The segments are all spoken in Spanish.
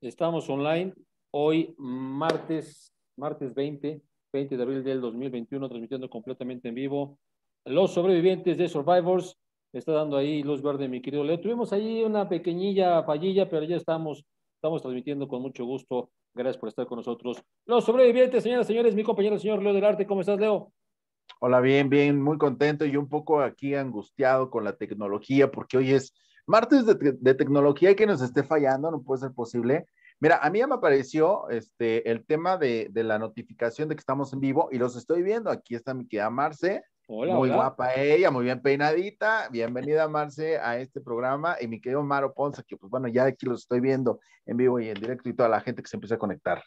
Estamos online hoy martes, martes 20, 20 de abril del 2021, transmitiendo completamente en vivo los sobrevivientes de Survivors. Está dando ahí luz verde, mi querido Leo. Tuvimos ahí una pequeñilla fallilla, pero ya estamos, estamos transmitiendo con mucho gusto. Gracias por estar con nosotros. Los sobrevivientes, señoras y señores, mi compañero, el señor Leo del Arte. ¿Cómo estás, Leo? Hola, bien, bien, muy contento y un poco aquí angustiado con la tecnología porque hoy es martes de, tecnología que nos esté fallando, no puede ser posible. Mira, a mí ya me apareció este, el tema de, de la notificación de que estamos en vivo y los estoy viendo. Aquí está mi querida Marce. Hola, muy guapa ella, muy bien peinadita. Bienvenida, Marce, a este programa. Y mi querido Maro Ponza, que pues bueno, ya aquí los estoy viendo en vivo y en directo y toda la gente que se empieza a conectar.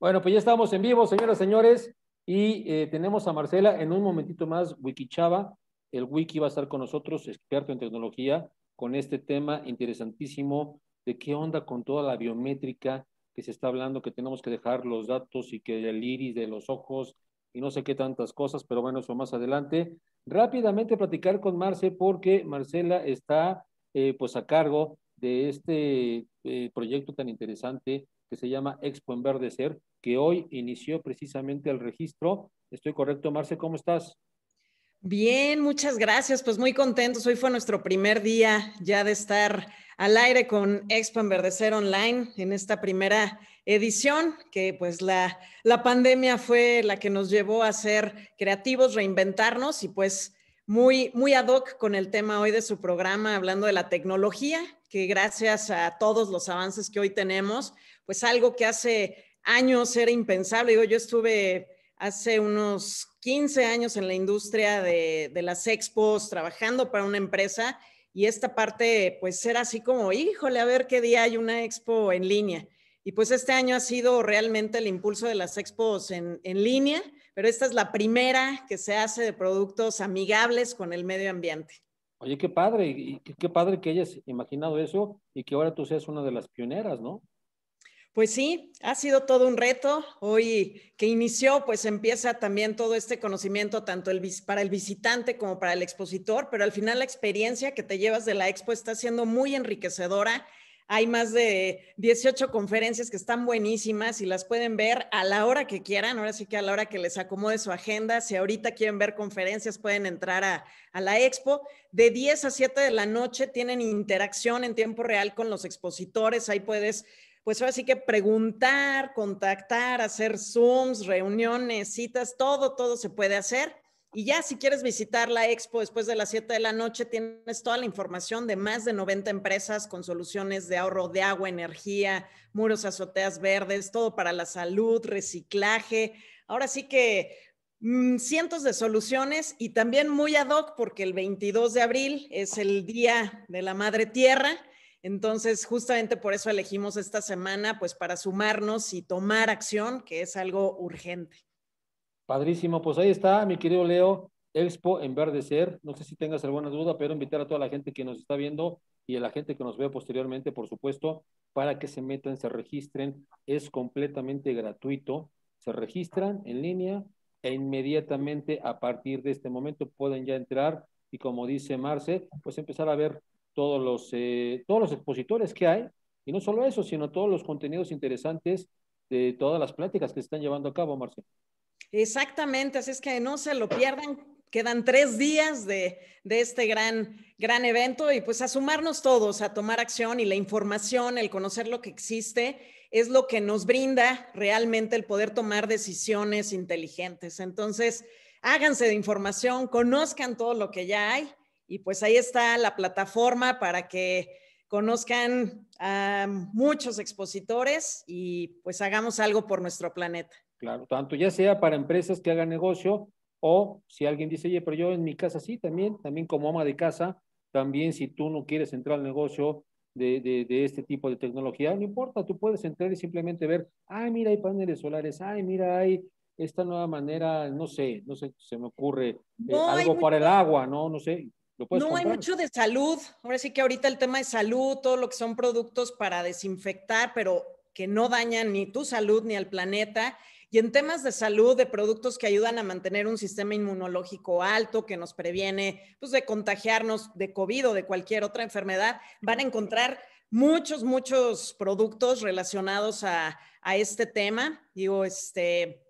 Bueno, pues ya estamos en vivo, señoras, señores. Y eh, tenemos a Marcela en un momentito más, Wikichava. El Wiki va a estar con nosotros, experto en tecnología, con este tema interesantísimo de qué onda con toda la biométrica que se está hablando, que tenemos que dejar los datos y que el iris de los ojos y no sé qué tantas cosas, pero bueno, eso más adelante. Rápidamente platicar con Marce porque Marcela está eh, pues a cargo de este eh, proyecto tan interesante que se llama Expo Enverdecer, que hoy inició precisamente el registro. Estoy correcto, Marce, ¿cómo estás? Bien, muchas gracias. Pues muy contentos. Hoy fue nuestro primer día ya de estar al aire con Expo Enverdecer Online en esta primera edición, que pues la, la pandemia fue la que nos llevó a ser creativos, reinventarnos y pues muy, muy ad hoc con el tema hoy de su programa, hablando de la tecnología, que gracias a todos los avances que hoy tenemos, pues algo que hace años era impensable. Digo, yo estuve hace unos 15 años en la industria de, las expos, trabajando para una empresa y esta parte pues era así como, híjole, a ver qué día hay una expo en línea. Y pues este año ha sido realmente el impulso de las expos en, línea, pero esta es la primera que se hace de productos amigables con el medio ambiente. Oye, qué padre, qué padre que hayas imaginado eso y que ahora tú seas una de las pioneras, ¿no? Pues sí, ha sido todo un reto. Hoy que inició, pues empieza también todo este conocimiento, tanto para el visitante como para el expositor, pero al final la experiencia que te llevas de la expo está siendo muy enriquecedora. Hay más de 18 conferencias que están buenísimas y las pueden ver a la hora que quieran, ahora sí que a la hora que les acomode su agenda. Si ahorita quieren ver conferencias, pueden entrar a, a la expo. De 10 a 7 de la noche tienen interacción en tiempo real con los expositores, ahí puedes pues ahora sí que preguntar, contactar, hacer Zooms, reuniones, citas, todo, todo se puede hacer. Y ya si quieres visitar la expo después de las 7 de la noche, tienes toda la información de más de 90 empresas con soluciones de ahorro de agua, energía, muros, azoteas verdes, todo para la salud, reciclaje. Ahora sí que mm, cientos de soluciones y también muy ad hoc porque el 22 de abril es el Día de la Madre Tierra. Entonces, justamente por eso elegimos esta semana, pues para sumarnos y tomar acción, que es algo urgente. Padrísimo, pues ahí está, mi querido Leo, Expo en verdecer No sé si tengas alguna duda, pero invitar a toda la gente que nos está viendo y a la gente que nos vea posteriormente, por supuesto, para que se metan, se registren. Es completamente gratuito. Se registran en línea e inmediatamente a partir de este momento pueden ya entrar y como dice Marce, pues empezar a ver todos los, eh, todos los expositores que hay, y no solo eso, sino todos los contenidos interesantes de todas las pláticas que se están llevando a cabo, Marcelo. Exactamente, así es que no se lo pierdan. Quedan tres días de, este gran, gran evento y pues a sumarnos todos, a tomar acción y la información, el conocer lo que existe, es lo que nos brinda realmente el poder tomar decisiones inteligentes. Entonces, háganse de información, conozcan todo lo que ya hay y pues ahí está la plataforma para que conozcan a muchos expositores y pues hagamos algo por nuestro planeta. Claro, tanto ya sea para empresas que hagan negocio o si alguien dice, oye, pero yo en mi casa sí, también, también como ama de casa, también si tú no quieres entrar al negocio de, este tipo de tecnología, no importa, tú puedes entrar y simplemente ver, ay, mira, hay paneles solares, ay, mira, hay esta nueva manera, no sé, no sé, se me ocurre, eh, algo para el agua, ¿no? No sé, no hay mucho de salud. Ahora sí que ahorita el tema de salud, todo lo que son productos para desinfectar, pero que no dañan ni tu salud ni al planeta. Y en temas de salud, de productos que ayudan a mantener un sistema inmunológico alto, que nos previene pues, de contagiarnos de COVID o de cualquier otra enfermedad, van a encontrar muchos, muchos productos relacionados a, a este tema. Digo, este,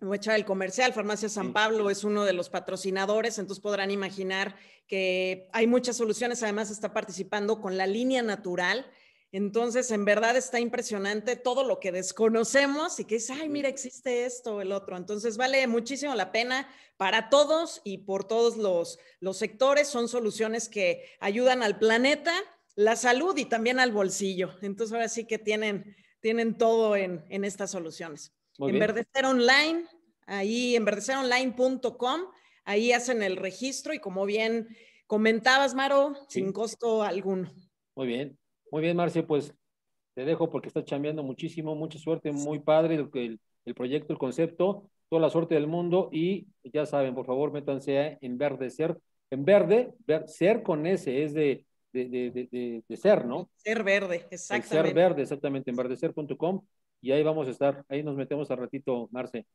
Voy a echar el comercial, Farmacia San Pablo es uno de los patrocinadores, entonces podrán imaginar que hay muchas soluciones, además está participando con la línea natural, entonces en verdad está impresionante todo lo que desconocemos y que es, ay, mira, existe esto, o el otro, entonces vale muchísimo la pena para todos y por todos los, los sectores, son soluciones que ayudan al planeta, la salud y también al bolsillo, entonces ahora sí que tienen, tienen todo en, en estas soluciones. Enverdecer Online, ahí enverdeceronline.com, ahí hacen el registro y como bien comentabas, Maro, sin costo alguno. Muy bien, muy bien, Marcia, pues te dejo porque estás cambiando muchísimo, mucha suerte, muy padre el, el proyecto, el concepto, toda la suerte del mundo y ya saben, por favor, métanse a enverdecer, en verde, ver, ser con ese, es de, de, de, de, ser, ¿no? Ser verde, exactamente. El ser verde, exactamente, enverdecer.com y ahí vamos a estar. Ahí nos metemos al ratito, Marce.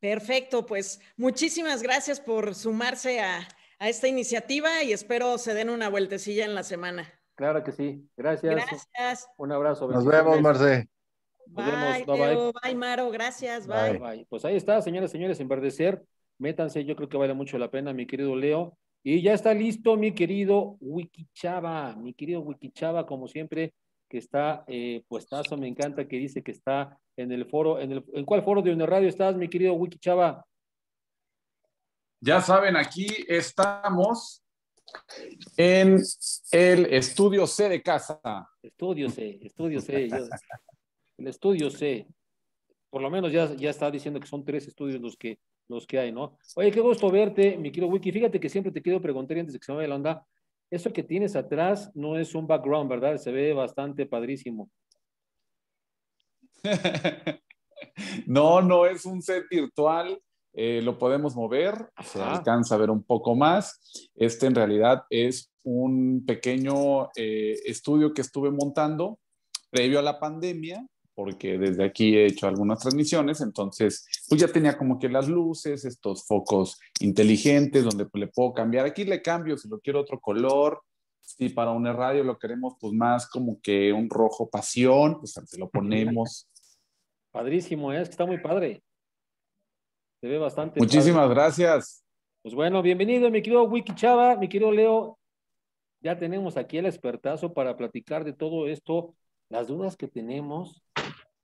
Perfecto, pues muchísimas gracias por sumarse a, esta iniciativa y espero se den una vueltecilla en la semana. Claro que sí. Gracias. Gracias. Un abrazo. Nos vemos, Marce. Bye, vemos. bye. bye. Maro. Gracias. Bye. Bye, Pues ahí está, señoras y señores, enverdecer. Métanse, yo creo que vale mucho la pena, mi querido Leo. Y ya está listo, mi querido Wikichava, mi querido Wikichava, como siempre, que está eh, puestazo, me encanta que dice que está en el foro, en, el, cuál foro de Una Radio estás, mi querido Wiki Chava? Ya saben, aquí estamos en el estudio C de casa. Estudio C, estudio C. el estudio C. Por lo menos ya, ya está diciendo que son tres estudios los que, los que hay, ¿no? Oye, qué gusto verte, mi querido Wiki. Fíjate que siempre te quiero preguntar, antes de que se me vaya la onda, eso que tienes atrás no es un background, ¿verdad? Se ve bastante padrísimo. no, no es un set virtual. Eh, lo podemos mover, se alcanza a ver un poco más. Este en realidad es un pequeño eh, estudio que estuve montando previo a la pandemia porque desde aquí he hecho algunas transmisiones, entonces pues ya tenía como que las luces, estos focos inteligentes donde le puedo cambiar, aquí le cambio si lo quiero otro color, si para una radio lo queremos pues más como que un rojo pasión, pues se lo ponemos. Padrísimo, ¿eh? es que está muy padre. Se ve bastante. Muchísimas gracias. Pues bueno, bienvenido mi querido Wiki Chava, mi querido Leo. Ya tenemos aquí el expertazo para platicar de todo esto, las dudas que tenemos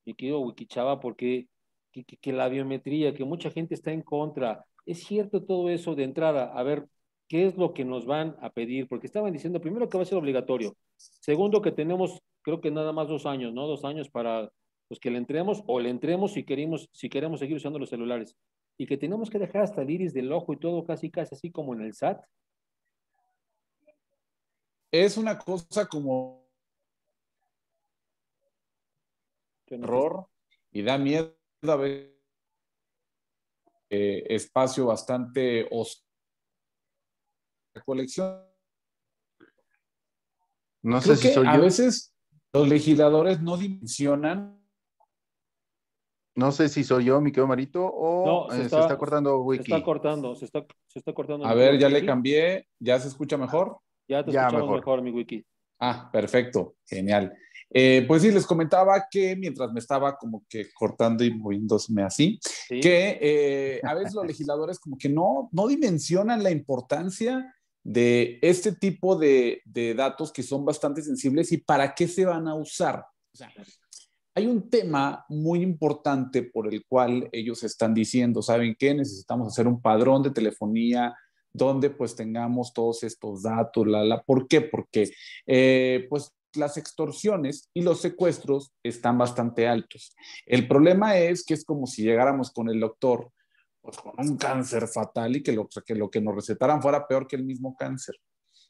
mi querido wikichaba porque que, la biometría, que mucha gente está en contra, es cierto todo eso de entrada, a ver, ¿qué es lo que nos van a pedir? Porque estaban diciendo, primero, que va a ser obligatorio, segundo, que tenemos, creo que nada más dos años, ¿no? Dos años para los pues, que le entremos o le entremos si queremos, si queremos seguir usando los celulares. Y que tenemos que dejar hasta el iris del ojo y todo casi casi así como en el SAT. Es una cosa como terror y da miedo a ver eh, espacio bastante oscuro. Colección. No sé si soy a veces los legisladores no dimensionan. No sé si soy yo, mi querido Marito, o eh, se, está, cortando Wiki. Se está cortando, se está, se cortando. A ver, ya le cambié, ya se escucha mejor. Ya te ya mejor, mi Wiki. Ah, perfecto, genial. Eh, pues sí, les comentaba que mientras me estaba como que cortando y moviéndome así, que eh, a veces los legisladores como que no, no dimensionan la importancia de este tipo de, de datos que son bastante sensibles y para qué se van a usar. O sea, hay un tema muy importante por el cual ellos están diciendo, ¿saben qué? Necesitamos hacer un padrón de telefonía donde pues tengamos todos estos datos, la, la. ¿Por qué? Porque eh, pues las extorsiones y los secuestros están bastante altos. El problema es que es como si llegáramos con el doctor pues, con un cáncer fatal y que lo, que lo que nos recetaran fuera peor que el mismo cáncer.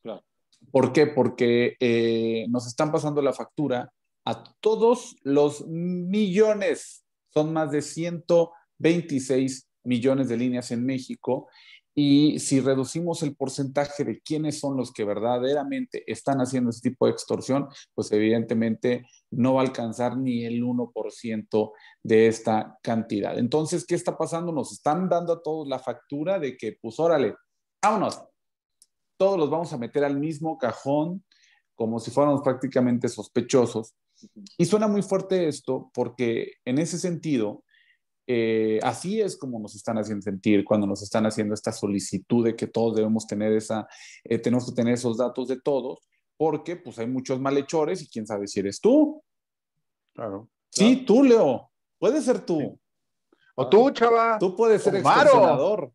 Claro. ¿Por qué? Porque eh, nos están pasando la factura a todos los millones, son más de 126 millones de líneas en México y si reducimos el porcentaje de quiénes son los que verdaderamente están haciendo ese tipo de extorsión, pues evidentemente no va a alcanzar ni el 1% de esta cantidad. Entonces, ¿qué está pasando? Nos están dando a todos la factura de que, pues órale, vámonos, todos los vamos a meter al mismo cajón como si fuéramos prácticamente sospechosos. Y suena muy fuerte esto porque en ese sentido, eh, así es como nos están haciendo sentir cuando nos están haciendo esta solicitud de que todos debemos tener esa, eh, tenemos que tener esos datos de todos, porque pues hay muchos malhechores y quién sabe si eres tú. Claro. Sí, tú, Leo. Puede ser tú. O ah, tú, chava. Tú puedes ser extorsionador.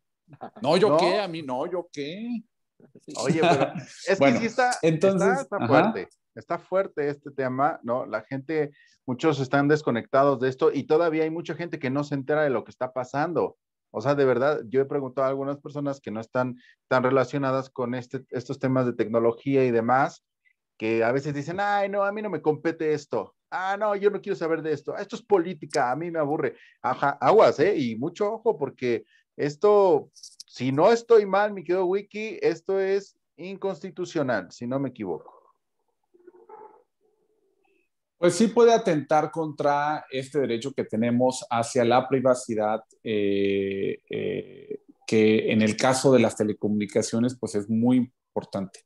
No, yo qué, a mí no, yo qué. es que sí está, entonces, está, está fuerte este tema, ¿no? La gente, muchos están desconectados de esto y todavía hay mucha gente que no se entera de lo que está pasando. O sea, de verdad, yo he preguntado a algunas personas que no están tan relacionadas con este, estos temas de tecnología y demás, que a veces dicen, ay, no, a mí no me compete esto. Ah, no, yo no quiero saber de esto. Ah, esto es política, a mí me aburre. Ajá, aguas, ¿eh? Y mucho ojo, porque esto, si no estoy mal, mi querido Wiki, esto es inconstitucional, si no me equivoco. Pues sí puede atentar contra este derecho que tenemos hacia la privacidad, eh, eh, que en el caso de las telecomunicaciones, pues es muy importante.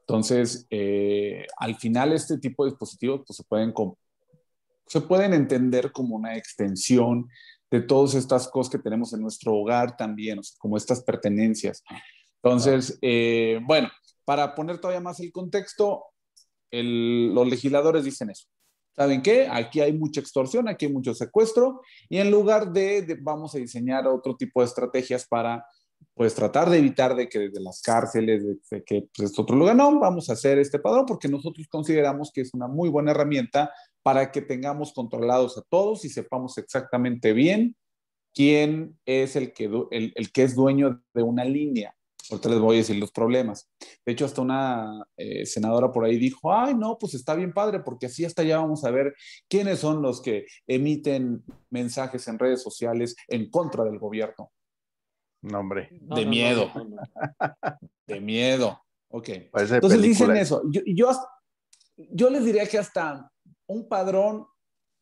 Entonces, eh, al final este tipo de dispositivos pues, se, pueden se pueden entender como una extensión de todas estas cosas que tenemos en nuestro hogar también, como estas pertenencias. Entonces, bueno, para poner todavía más el contexto, los legisladores dicen eso. ¿saben qué? Aquí hay mucha extorsión, aquí hay mucho secuestro, y en lugar de, vamos a diseñar otro tipo de estrategias para, pues, tratar de evitar de que desde las cárceles, de, que pues, es otro lugar, no, vamos a hacer este padrón porque nosotros consideramos que es una muy buena herramienta para que tengamos controlados a todos y sepamos exactamente bien quién es el que, el que es dueño de una línea. Ahorita les voy a decir los problemas. De hecho, hasta una eh, senadora por ahí dijo, ay, no, pues está bien padre, porque así hasta ya vamos a ver quiénes son los que emiten mensajes en redes sociales en contra del gobierno. No, hombre. de miedo. de miedo. Ok. Entonces dicen eso. yo les diría que hasta un padrón,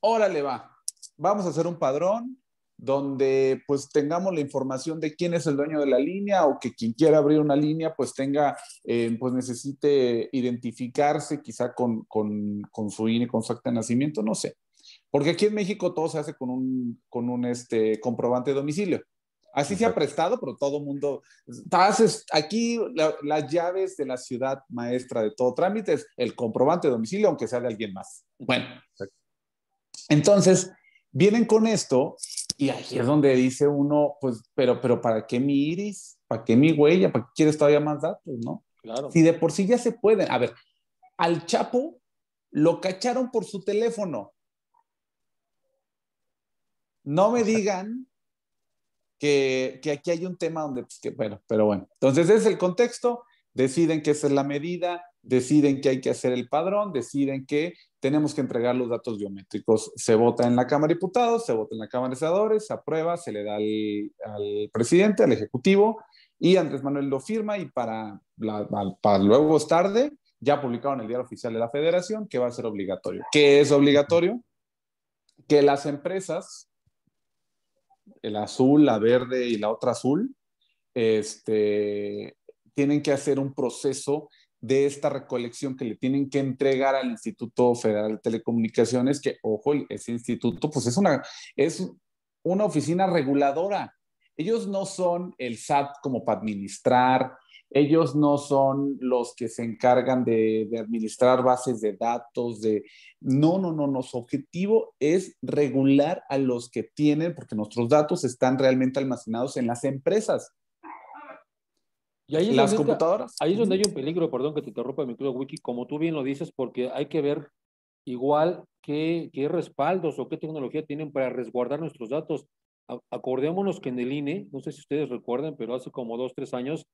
órale va. Vamos a hacer un padrón donde pues tengamos la información de quién es el dueño de la línea o que quien quiera abrir una línea pues tenga, eh, pues necesite identificarse quizá con, su INE, con su acta de nacimiento, no sé. Porque aquí en México todo se hace con un, con un este, comprobante de domicilio. Así se ha prestado, pero todo mundo. aquí las llaves de la ciudad maestra de todo trámite es el comprobante de domicilio, aunque sea de alguien más. Bueno. Entonces, Vienen con esto y ahí es donde dice uno, pues, pero, pero ¿para qué mi iris? ¿Para qué mi huella? ¿Para qué quieres todavía más datos? ¿No? Claro. Si de por sí ya se pueden. A ver, al Chapo lo cacharon por su teléfono. No me digan que, aquí hay un tema donde, pues, que, bueno, pero bueno. Entonces es el contexto, deciden que esa es la medida, deciden que hay que hacer el padrón, deciden que tenemos que entregar los datos biométricos. Se vota en la Cámara de Diputados, se vota en la Cámara de Senadores, se aprueba, se le da al, presidente, al Ejecutivo, y Andrés Manuel lo firma y para, para luego es tarde, ya publicado en el diario oficial de la federación que va a ser obligatorio. ¿Qué es obligatorio? Que las empresas, el azul, la verde y la otra azul, este, tienen que hacer un proceso de esta recolección que le tienen que entregar al Instituto Federal de Telecomunicaciones, que, ojo, ese instituto, pues es una, es una oficina reguladora. Ellos no son el SAT como para administrar, ellos no son los que se encargan de, administrar bases de datos, de... No, no, no, nuestro objetivo es regular a los que tienen, porque nuestros datos están realmente almacenados en las empresas. Y ahí las computadoras. ahí es donde hay un peligro, perdón que te interrumpa mi querido Wiki, como tú bien lo dices, porque hay que ver igual qué, respaldos o qué tecnología tienen para resguardar nuestros datos. acordémonos que en el INE, no sé si ustedes recuerdan, pero hace como dos, tres años,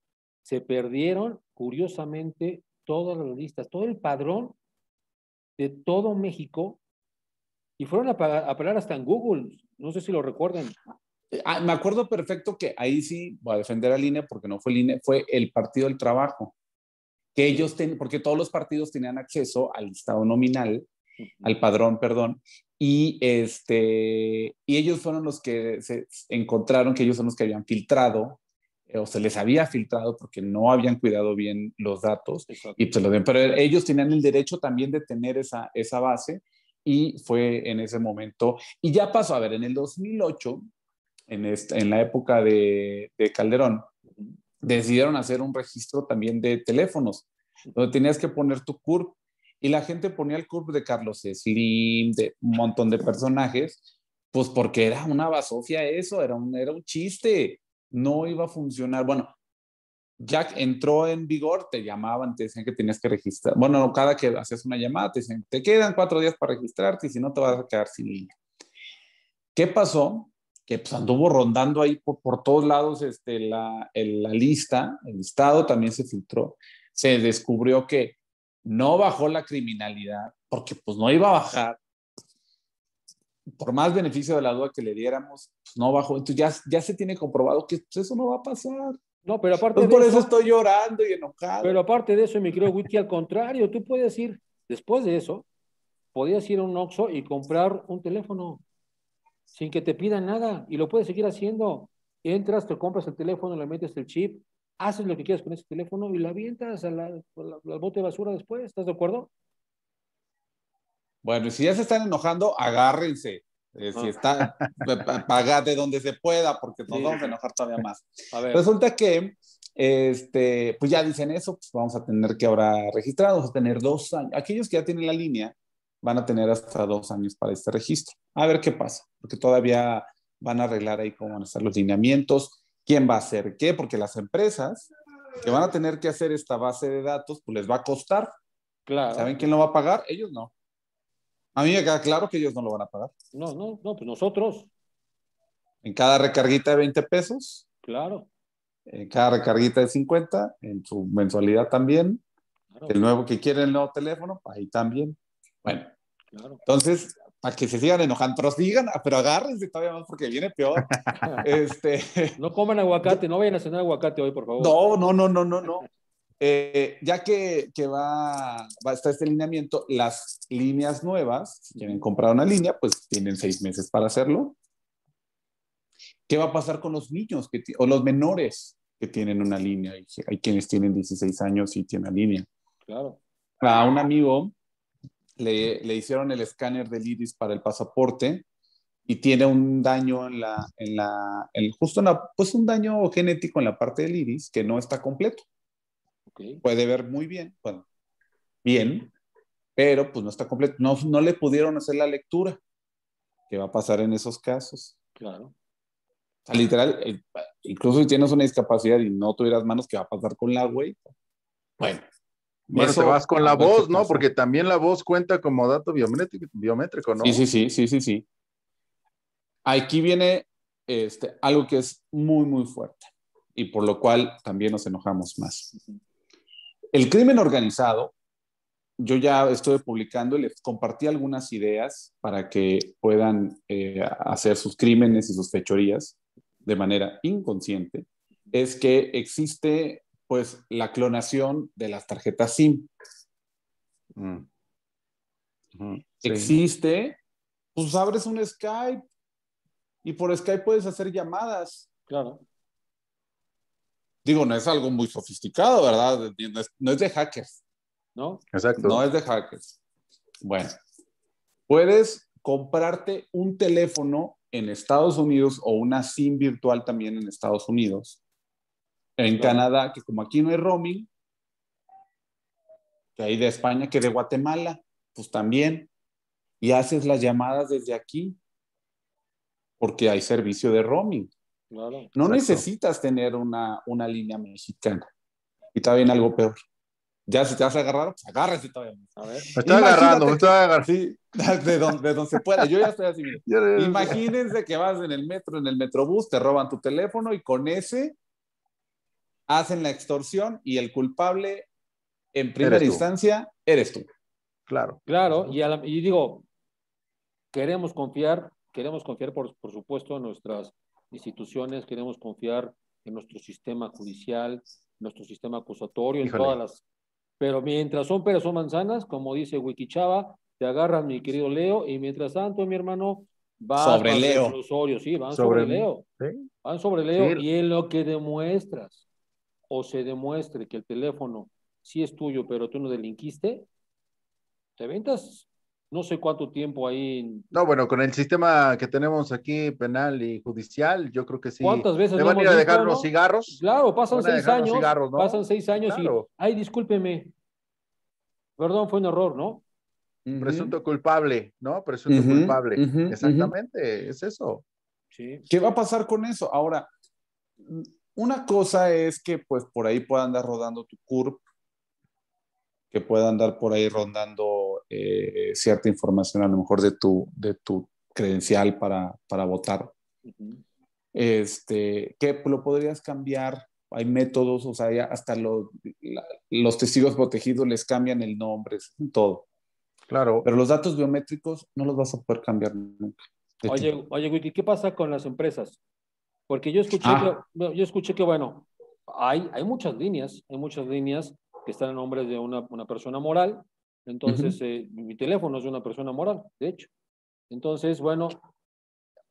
se perdieron curiosamente todas las listas, todo el padrón de todo México y fueron a, a hasta en Google. No sé si lo recuerdan. Ah, me acuerdo perfecto que ahí sí voy a defender a línea porque no fue línea, fue el Partido del Trabajo, que ellos porque todos los partidos tenían acceso al listado nominal, al padrón, perdón, y este y ellos fueron los que se encontraron que ellos son los que habían filtrado eh, o se les había filtrado porque no habían cuidado bien los datos pero ellos tenían el derecho también de tener esa esa base y fue en ese momento y ya pasó a ver en el 2008 en, la época de, Calderón, decidieron hacer un registro también de teléfonos, donde tenías que poner tu CURP y la gente ponía el CURP de Carlos Slim, de un montón de personajes, pues porque era una basofia eso, era un, era un chiste, no iba a funcionar. Bueno, Jack entró en vigor, te llamaban, te decían que tenías que registrar. Bueno, cada que hacías una llamada, te decían, te quedan cuatro días para registrarte y si no te vas a quedar sin línea. ¿Qué pasó? que pues, anduvo rondando ahí por, por todos lados este, la, la, lista, el estado también se filtró, se descubrió que no bajó la criminalidad porque pues no iba a bajar. Por más beneficio de la duda que le diéramos, pues, no bajó. Entonces ya, ya se tiene comprobado que pues, eso no va a pasar. No, pero aparte por eso, estoy llorando y enojado. Pero aparte de eso, me creo Wiki, al contrario, tú puedes ir, después de eso, podías ir a un Oxxo y comprar un teléfono sin que te pidan nada y lo puedes seguir haciendo. Entras, te compras el teléfono, le metes el chip, haces lo que quieras con ese teléfono y lo avientas al la, bote de basura después. ¿Estás de acuerdo? Bueno, y si ya se están enojando, agárrense. Eh, si ah. está, pagad de donde se pueda, porque nos vamos a enojar todavía más. A ver. Resulta que, este, pues ya dicen eso, pues vamos a tener que ahora registrados, vamos a tener dos años. Aquellos que ya tienen la línea, van a tener hasta dos años para este registro. A ver qué pasa, porque todavía van a arreglar ahí cómo van a estar los lineamientos, quién va a hacer qué, porque las empresas que van a tener que hacer esta base de datos, pues les va a costar. Claro. ¿Saben quién lo va a pagar? Ellos no. A mí me queda claro que ellos no lo van a pagar. No, no, no, pues nosotros. En cada recarguita de 20 pesos. Claro. En cada recarguita de 50, en su mensualidad también. El nuevo que quiere el nuevo teléfono, ahí también. Bueno, entonces, para que se sigan enojando, digan, pero agárrense todavía más porque viene peor. Este, no coman aguacate, no vayan a cenar aguacate hoy, por favor. No, no, no, no, no, no. Eh, ya que, va, va, estar este lineamiento, las líneas nuevas, si quieren comprar una línea, pues tienen seis meses para hacerlo. ¿Qué va a pasar con los niños que, o los menores que tienen una línea? Hay, hay quienes tienen 16 años y tienen línea. Claro. A un amigo le, hicieron el escáner del iris para el pasaporte y tiene un daño en la, en la, justo pues un daño genético en la parte del iris que no está completo. Okay. Puede ver muy bien, bueno, bien, pero pues no está completo. No, no le pudieron hacer la lectura. ¿Qué va a pasar en esos casos? Claro. literal, eh, incluso si tienes una discapacidad y no tuvieras manos, ¿qué va a pasar con la güey? Bueno, bueno, te vas con la voz, ¿no? Porque también la voz cuenta como dato biométrico, ¿no? Sí, sí, sí, sí, sí, sí. Aquí viene este, algo que es muy, muy fuerte y por lo cual también nos enojamos más. El crimen organizado, yo ya estuve publicando y les compartí algunas ideas para que puedan eh, hacer sus crímenes y sus fechorías de manera inconsciente, es que existe pues la clonación de las tarjetas SIM. Mm. Existe, pues abres un Skype y por Skype puedes hacer llamadas. Claro. Digo, no es algo muy sofisticado, ¿verdad? No es, no es de hackers. ¿No? Exacto. No es de hackers. Bueno, puedes comprarte un teléfono en Estados Unidos o una SIM virtual también en Estados Unidos en Canadá, que como aquí no hay roaming, que hay de España, que de Guatemala, pues también. Y haces las llamadas desde aquí, porque hay servicio de roaming. no necesitas tener una, una línea mexicana. Y está bien algo peor. Ya si te vas agarrado, pues agárrese todavía. A Me estoy agarrando, me estoy agarrando. Sí, de donde, de donde se pueda. Yo ya estoy así. Imagínense que vas en el metro, en el metrobús, te roban tu teléfono y con ese hacen la extorsión y el culpable en primera instancia eres tú. Claro. Claro, y, digo, queremos confiar, queremos confiar por, supuesto en nuestras instituciones, queremos confiar en nuestro sistema judicial, nuestro sistema acusatorio, en todas las... Pero mientras son peras o manzanas, como dice Wikichava, te agarran mi querido Leo, y mientras tanto, mi hermano, va sobre Leo. sí, van sobre, Leo. Van sobre Leo, y en lo que demuestras o se demuestre que el teléfono sí es tuyo, pero tú no delinquiste, te ventas no sé cuánto tiempo ahí. No, bueno, con el sistema que tenemos aquí, penal y judicial, yo creo que sí. ¿Cuántas veces? ¿Te van a ir a dejar los cigarros? Claro, pasan seis años. Pasan seis años y. Ay, discúlpeme. Perdón, fue un error, ¿no? Presunto culpable, ¿no? Presunto culpable. Exactamente, es eso. Sí. ¿Qué va a pasar con eso? Ahora, una cosa es que pues por ahí pueda andar rodando tu CURP, que pueda andar por ahí rondando eh, cierta información a lo mejor de tu, de tu credencial para, votar. este, que lo podrías cambiar, hay métodos, o sea, hasta los, testigos protegidos les cambian el nombre, todo. Claro. Pero los datos biométricos no los vas a poder cambiar nunca. Oye, oye, ¿qué pasa con las empresas? Porque ah. yo escuché, que, bueno, hay, hay muchas líneas, hay muchas líneas que están en nombre de una, persona moral. Entonces, eh, mi teléfono es de una persona moral, de hecho. Entonces, bueno,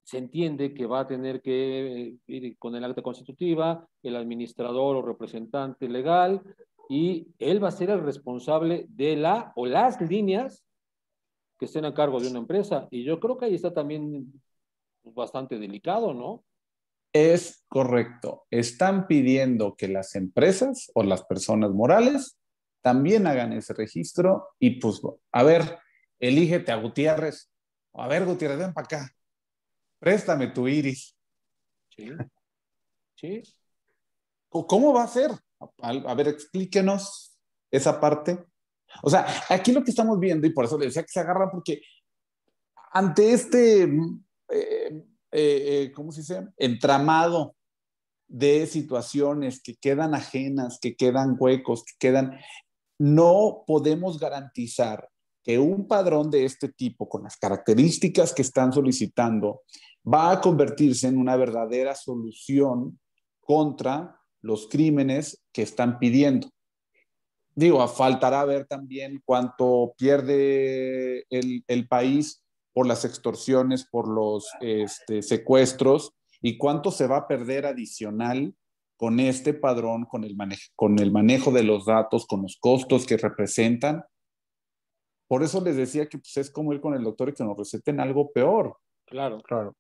se entiende que va a tener que eh, ir con el acta constitutiva, el administrador o representante legal, y él va a ser el responsable de la o las líneas que estén a cargo de una empresa. Y yo creo que ahí está también bastante delicado, ¿no? Es correcto. Están pidiendo que las empresas o las personas morales también hagan ese registro y pues, a ver, elígete a Gutiérrez. A ver, Gutiérrez, ven para acá. Préstame tu iris. Sí. ¿Cómo va a ser? A, ver, explíquenos esa parte. O sea, aquí lo que estamos viendo, y por eso le decía que se agarra, porque ante este eh, eh, eh, ¿cómo se dice? Entramado de situaciones que quedan ajenas, que quedan huecos, que quedan... No podemos garantizar que un padrón de este tipo, con las características que están solicitando, va a convertirse en una verdadera solución contra los crímenes que están pidiendo. Digo, faltará ver también cuánto pierde el país por las extorsiones, por los este, secuestros, y cuánto se va a perder adicional con este padrón, con el, manejo, con el manejo de los datos, con los costos que representan. Por eso les decía que pues, es como ir con el doctor y que nos receten algo peor. Claro, claro.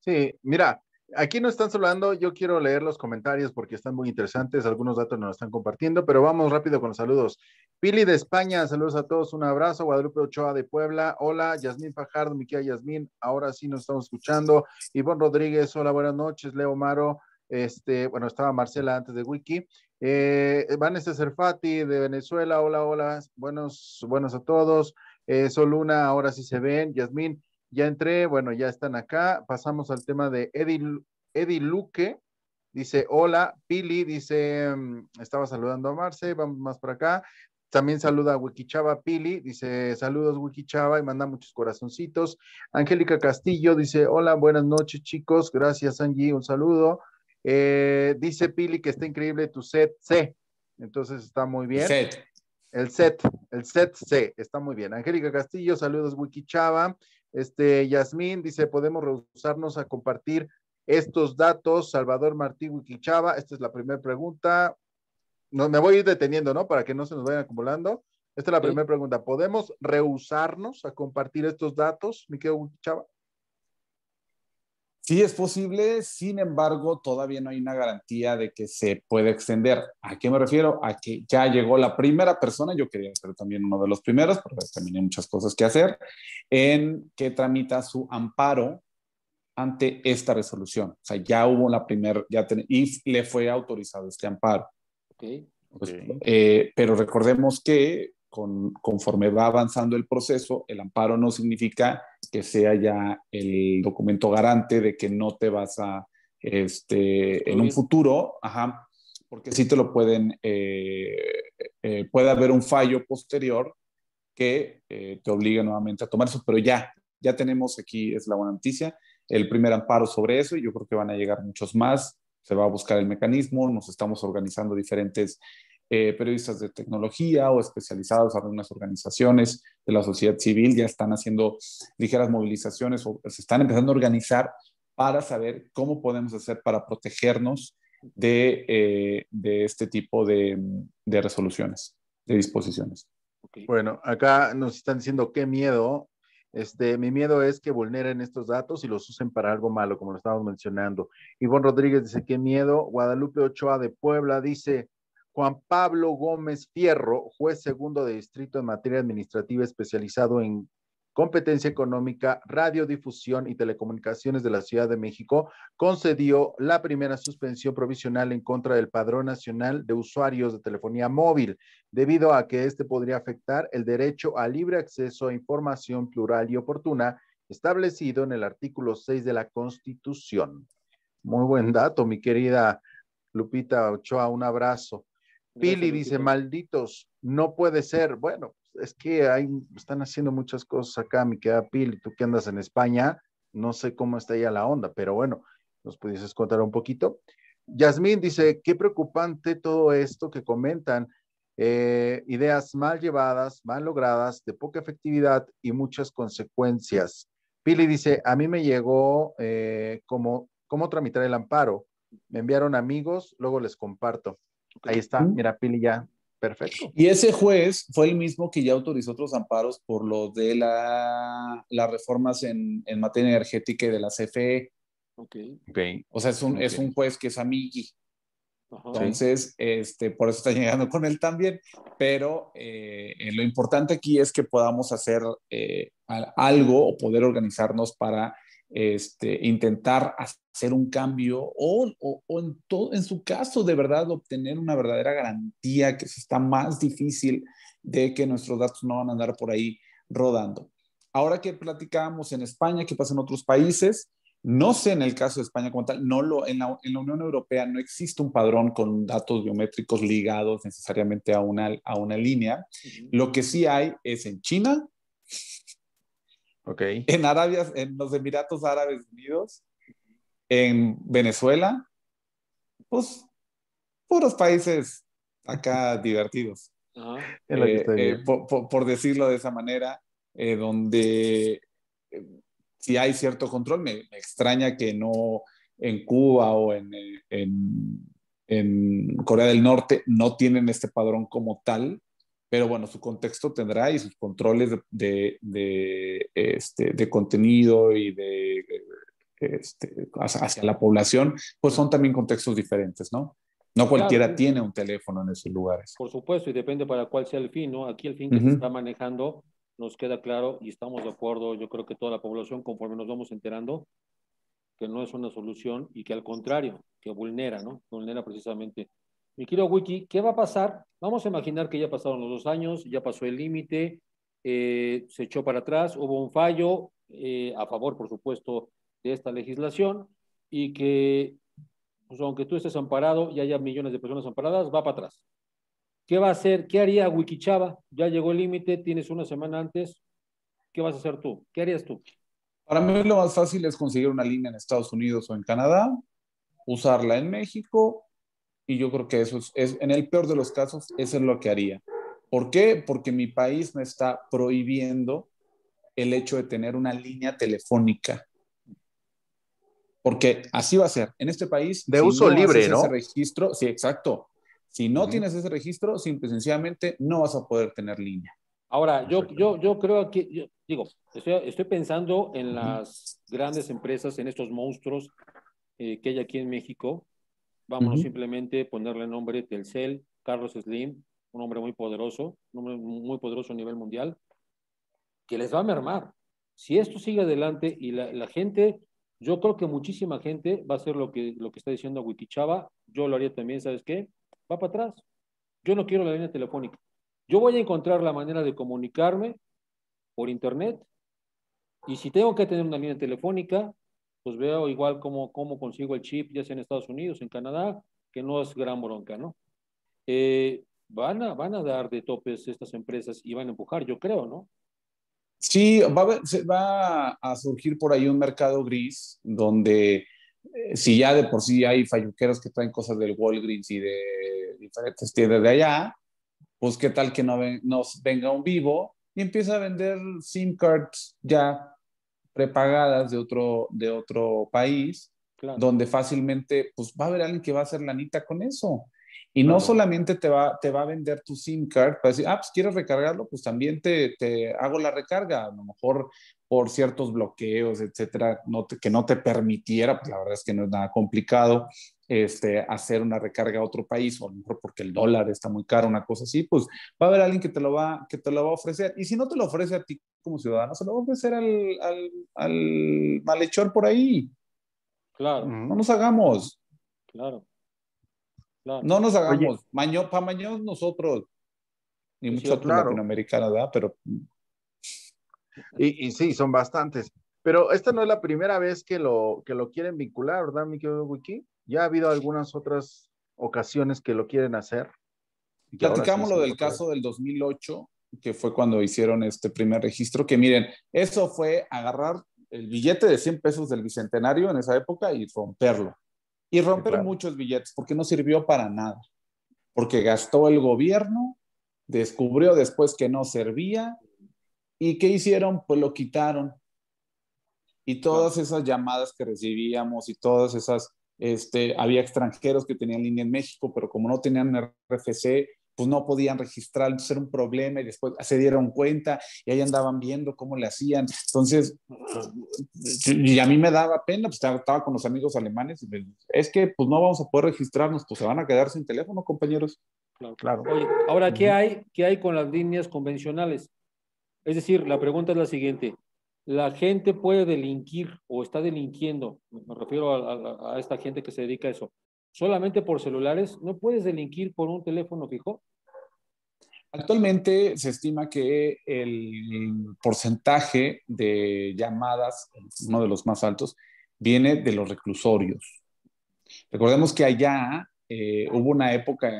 Sí, mira, aquí no están saludando, yo quiero leer los comentarios porque están muy interesantes, algunos datos nos están compartiendo, pero vamos rápido con los saludos. Pili de España, saludos a todos, un abrazo. Guadalupe Ochoa de Puebla, hola. Yasmín Fajardo, mi Yasmín, ahora sí nos estamos escuchando. Ivonne Rodríguez, hola, buenas noches. Leo Maro, este, bueno, estaba Marcela antes de Wiki. Eh, Vanessa Cerfati de Venezuela, hola, hola, buenos, buenos a todos. Eh, Soluna, ahora sí se ven. Yasmín, ya entré, bueno, ya están acá. Pasamos al tema de Eddie, Luque. Dice, hola, Pili, dice, mm, estaba saludando a Marce, vamos más para acá. También saluda a Wikichaba, Pili, dice saludos Wikichaba, y manda muchos corazoncitos. Angélica Castillo dice, hola, buenas noches chicos, gracias Angie, un saludo. Eh, dice Pili que está increíble tu set C, entonces está muy bien. El set, el set C, está muy bien. Angélica Castillo, saludos Wikichaba. Este, Yasmín dice, podemos rehusarnos a compartir estos datos. Salvador Martí WikiChava. esta es la primera pregunta. No, me voy a ir deteniendo, ¿no? Para que no se nos vayan acumulando. Esta es la primera pregunta. ¿Podemos rehusarnos a compartir estos datos, Miquel Wikichava? Sí es posible, sin embargo, todavía no hay una garantía de que se puede extender. ¿A qué me refiero? A que ya llegó la primera persona, yo quería ser también uno de los primeros, porque también hay muchas cosas que hacer, en que tramita su amparo ante esta resolución. O sea, ya hubo la primera, ya le fue autorizado este amparo. Pues, eh, pero recordemos que conforme va avanzando el proceso, el amparo no significa que sea ya el documento garante de que no te vas a, este, en un futuro, porque sí te lo pueden, eh, eh, puede haber un fallo posterior que eh, te obligue nuevamente a tomar eso, pero ya, ya tenemos aquí, es la buena noticia, el primer amparo sobre eso y yo creo que van a llegar muchos más, se va a buscar el mecanismo, nos estamos organizando diferentes eh, periodistas de tecnología o especializados, algunas organizaciones de la sociedad civil ya están haciendo ligeras movilizaciones o se están empezando a organizar para saber cómo podemos hacer para protegernos de, eh, este tipo de, resoluciones, de disposiciones. Bueno, acá nos están diciendo qué miedo. Este, mi miedo es que vulneren estos datos y los usen para algo malo, como lo estábamos mencionando. Ivonne Rodríguez dice, qué miedo. Guadalupe Ochoa de Puebla dice, Juan Pablo Gómez Fierro, juez segundo de distrito en materia administrativa especializado en competencia económica, radiodifusión y telecomunicaciones de la Ciudad de México, concedió la primera suspensión provisional en contra del Padrón Nacional de Usuarios de Telefonía Móvil, debido a que este podría afectar el derecho a libre acceso a información plural y oportuna establecido en el artículo 6 de la Constitución. Muy buen dato, mi querida Lupita Ochoa, un abrazo. Pili dice, malditos, no puede ser. Bueno, pues, es que hay, están haciendo muchas cosas acá, mi querida Pili, tú que andas en España, no sé cómo está ahí la onda, pero bueno, nos pudieses contar un poquito. Yasmín dice, qué preocupante todo esto que comentan, eh, ideas mal llevadas, mal logradas, de poca efectividad y muchas consecuencias. Pili dice, a mí me llegó eh, como, cómo tramitar el amparo. Me enviaron amigos, luego les comparto. Ahí está, mira, Pili ya, perfecto. Y ese juez fue el mismo que ya autorizó otros amparos por lo de la, las reformas en, en, materia energética y de la CFE. Ok. O sea, es un, es un juez que es amigui. Entonces, este, por eso está llegando con él también, pero eh, lo importante aquí es que podamos hacer eh, algo o poder organizarnos para este, intentar hacer un cambio o, en, en su caso de verdad obtener una verdadera garantía que está más difícil de que nuestros datos no van a andar por ahí rodando. Ahora que platicamos en España, qué pasa en otros países, no sé en el caso de España como tal, no lo, en, la, Unión Europea no existe un padrón con datos biométricos ligados necesariamente a una, a una línea. Lo que sí hay es en China, en Arabia, en los Emiratos Árabes Unidos, en Venezuela, pues puros países acá divertidos. Eh, eh, por, decirlo de esa manera, eh, donde si hay cierto control, me, extraña que no en Cuba o en Corea del Norte no tienen este padrón como tal, pero bueno, su contexto tendrá y sus controles de, de, este, de contenido y de eh, este, hacia, la población, pues son también contextos diferentes, ¿no? No cualquiera tiene un teléfono en esos lugares. Por supuesto, y depende para cuál sea el fin, ¿no? Aquí el fin que se está manejando nos queda claro y estamos de acuerdo, yo creo que toda la población, conforme nos vamos enterando, que no es una solución y que al contrario, que vulnera, ¿no? Vulnera precisamente mi querido Wiki, ¿qué va a pasar? Vamos a imaginar que ya pasaron los dos años, ya pasó el límite, eh, se echó para atrás, hubo un fallo eh, a favor, por supuesto, de esta legislación y que, pues, aunque tú estés amparado y haya millones de personas amparadas, va para atrás. ¿Qué va a hacer? ¿Qué haría Wiki Chava? Ya llegó el límite, tienes una semana antes. ¿Qué vas a hacer tú? ¿Qué harías tú? Para mí lo más fácil es conseguir una línea en Estados Unidos o en Canadá, usarla en México y yo creo que eso es, en el peor de los casos, eso es lo que haría. ¿Por qué? Porque mi país me está prohibiendo el hecho de tener una línea telefónica. Porque así va a ser. En este país. De uso no libre, ¿no? Ese registro, sí, exacto. Si no tienes ese registro, simple y sencillamente no vas a poder tener línea. Ahora, yo, yo, yo creo que, yo, digo, estoy, pensando en las grandes empresas, en estos monstruos eh, que hay aquí en México, vámonos simplemente ponerle nombre CEL, Carlos Slim, un hombre muy poderoso, un hombre muy poderoso a nivel mundial, que les va a mermar. Si esto sigue adelante y la, gente, yo creo que muchísima gente va a hacer lo que, lo que está diciendo Wikichava, yo lo haría también, ¿sabes qué? Va para atrás. Yo no quiero la línea telefónica. Yo voy a encontrar la manera de comunicarme por internet y si tengo que tener una línea telefónica, pues veo igual cómo, cómo consigo el chip, ya sea en Estados Unidos, en Canadá, que no es gran bronca, ¿no? Eh, van, a, van a dar de topes estas empresas y van a empujar, yo creo, ¿no? Sí, va a, va a surgir por ahí un mercado gris donde eh, si ya de por sí hay falluqueros que traen cosas del Walgreens y de diferentes tiendas de allá, pues qué tal que no nos venga un vivo y empieza a vender SIM cards ya prepagadas de otro, de otro país, donde fácilmente, pues va a haber alguien que va a hacer lanita con eso. Y no solamente te va, te va a vender tu SIM card para decir, ah, pues quiero recargarlo, pues también te, te hago la recarga, a lo mejor por ciertos bloqueos, etcétera, no que no te permitiera, pues la verdad es que no es nada complicado, este, hacer una recarga a otro país, o a mejor porque el dólar está muy caro, una cosa así, pues va a haber alguien que te lo va, que te lo va a ofrecer. Y si no te lo ofrece a ti como ciudadano, se lo va a ofrecer al, malhechor por ahí. Claro. No nos hagamos. Claro. No nos hagamos. Maño, para mañana nosotros. Y sí, muchos claro. latinoamericanos, ¿verdad? Pero. Y, sí, son bastantes. Pero esta no es la primera vez que lo, que lo quieren vincular, ¿verdad, mi Wiki? Ya ha habido algunas otras ocasiones que lo quieren hacer. Platicamos lo del caso del 2008, que fue cuando hicieron este primer registro, que miren, eso fue agarrar el billete de 100 pesos del Bicentenario en esa época y romperlo. Y romper muchos billetes, porque no sirvió para nada. Porque gastó el gobierno, descubrió después que no servía, ¿y qué hicieron? Pues lo quitaron. Y todas esas llamadas que recibíamos y todas esas este, había extranjeros que tenían línea en México, pero como no tenían RFC, pues no podían registrar, ser un problema y después se dieron cuenta y ahí andaban viendo cómo le hacían. Entonces, eh, y a mí me daba pena, pues estaba con los amigos alemanes es que pues no vamos a poder registrarnos, pues se van a quedar sin teléfono, compañeros. Claro. claro. Oye, ahora, ¿qué hay, ¿qué hay con las líneas convencionales? Es decir, la pregunta es la siguiente la gente puede delinquir o está delinquiendo, me refiero a, esta gente que se dedica a eso, solamente por celulares, ¿no puedes delinquir por un teléfono fijo? Actualmente se estima que el porcentaje de llamadas, uno de los más altos, viene de los reclusorios. Recordemos que allá eh, hubo una época,